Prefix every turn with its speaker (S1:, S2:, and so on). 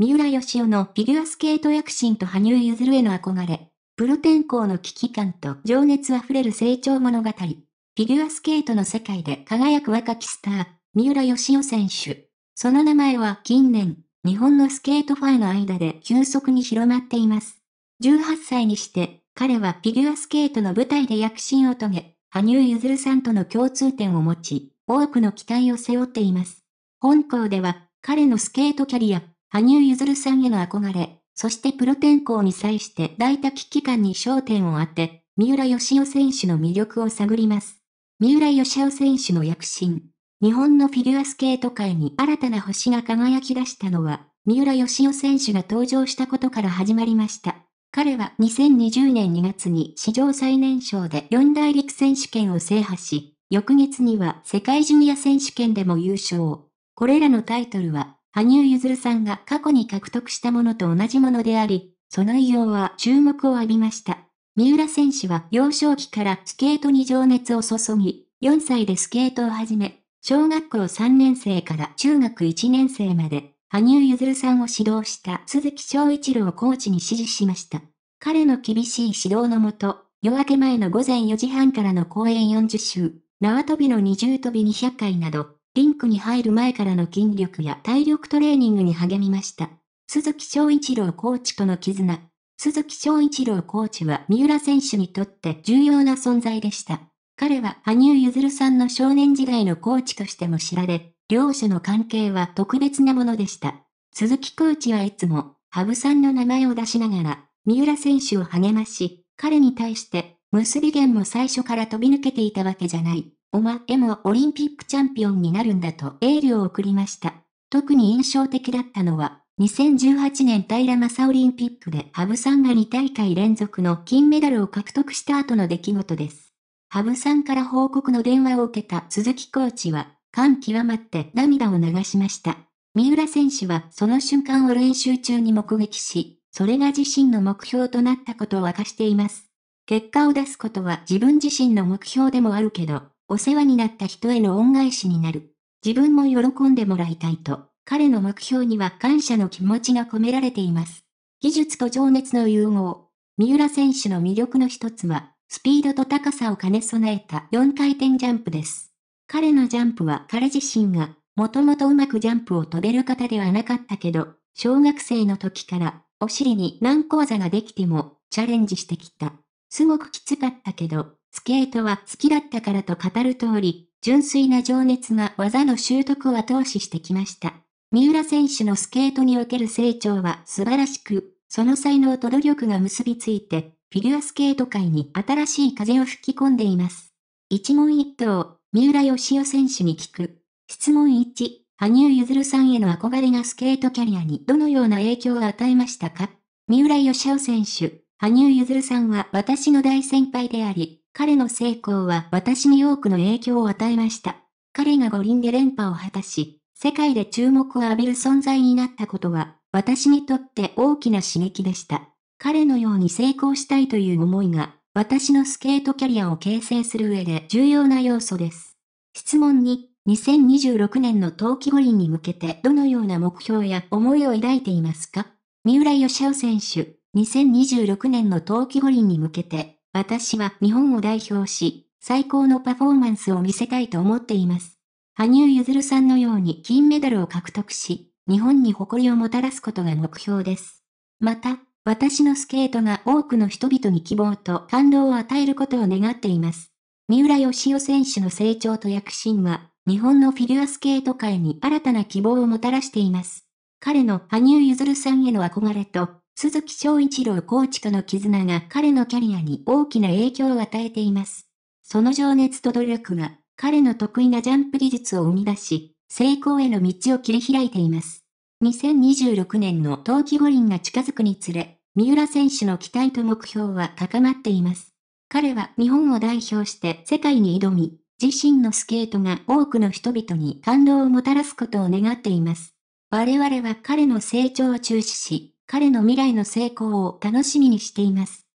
S1: 三浦義雄のフィギュアスケート躍進と羽生結弦への憧れ、プロ転向の危機感と情熱あふれる成長物語。フィギュアスケートの世界で輝く若きスター、三浦義雄選手。その名前は近年、日本のスケートファンの間で急速に広まっています。18歳にして、彼はフィギュアスケートの舞台で躍進を遂げ、羽生結弦さんとの共通点を持ち、多くの期待を背負っています。本校では、彼のスケートキャリア、羽生結弦さんへの憧れ、そしてプロ転向に際して抱いた危機感に焦点を当て、三浦義雄選手の魅力を探ります。三浦義雄選手の躍進。日本のフィギュアスケート界に新たな星が輝き出したのは、三浦義雄選手が登場したことから始まりました。彼は2020年2月に史上最年少で四大陸選手権を制覇し、翌月には世界ジュニア選手権でも優勝。これらのタイトルは羽生結弦さんが過去に獲得したものと同じものであり、その異様は注目を浴びました。三浦選手は幼少期からスケートに情熱を注ぎ、4歳でスケートを始め、小学校3年生から中学1年生まで、羽生結弦さんを指導した鈴木翔一郎コーチに指示しました。彼の厳しい指導のもと、夜明け前の午前4時半からの公演40周、縄跳びの二重跳び200回など、リンクに入る前からの筋力や体力トレーニングに励みました。鈴木翔一郎コーチとの絆。鈴木翔一郎コーチは三浦選手にとって重要な存在でした。彼は羽生結弦さんの少年時代のコーチとしても知られ、両者の関係は特別なものでした。鈴木コーチはいつも、羽生さんの名前を出しながら、三浦選手を励まし、彼に対して、結び弦も最初から飛び抜けていたわけじゃない。お前もオリンピックチャンピオンになるんだとエールを送りました。特に印象的だったのは、2018年平正オリンピックで羽生さんが2大会連続の金メダルを獲得した後の出来事です。羽生さんから報告の電話を受けた鈴木コーチは、感極まって涙を流しました。三浦選手はその瞬間を練習中に目撃し、それが自身の目標となったことを明かしています。結果を出すことは自分自身の目標でもあるけど、お世話になった人への恩返しになる。自分も喜んでもらいたいと、彼の目標には感謝の気持ちが込められています。技術と情熱の融合。三浦選手の魅力の一つは、スピードと高さを兼ね備えた4回転ジャンプです。彼のジャンプは彼自身が、もともとうまくジャンプを飛べる方ではなかったけど、小学生の時から、お尻に何講座ができても、チャレンジしてきた。すごくきつかったけど、スケートは好きだったからと語る通り、純粋な情熱が技の習得を後押ししてきました。三浦選手のスケートにおける成長は素晴らしく、その才能と努力が結びついて、フィギュアスケート界に新しい風を吹き込んでいます。一問一答、三浦義雄選手に聞く。質問一、羽生結弦さんへの憧れがスケートキャリアにどのような影響を与えましたか三浦義雄選手、羽生結弦さんは私の大先輩であり、彼の成功は私に多くの影響を与えました。彼が五輪で連覇を果たし、世界で注目を浴びる存在になったことは、私にとって大きな刺激でした。彼のように成功したいという思いが、私のスケートキャリアを形成する上で重要な要素です。質問に、2026年の冬季五輪に向けてどのような目標や思いを抱いていますか三浦義雄選手、2026年の冬季五輪に向けて私は日本を代表し、最高のパフォーマンスを見せたいと思っています。羽生結弦さんのように金メダルを獲得し、日本に誇りをもたらすことが目標です。また、私のスケートが多くの人々に希望と感動を与えることを願っています。三浦義雄選手の成長と躍進は、日本のフィギュアスケート界に新たな希望をもたらしています。彼の羽生結弦さんへの憧れと、鈴木翔一郎コーチとの絆が彼のキャリアに大きな影響を与えています。その情熱と努力が彼の得意なジャンプ技術を生み出し、成功への道を切り開いています。2026年の冬季五輪が近づくにつれ、三浦選手の期待と目標は高まっています。彼は日本を代表して世界に挑み、自身のスケートが多くの人々に感動をもたらすことを願っています。我々は彼の成長を注視し、彼の未来の成功を楽しみにしています。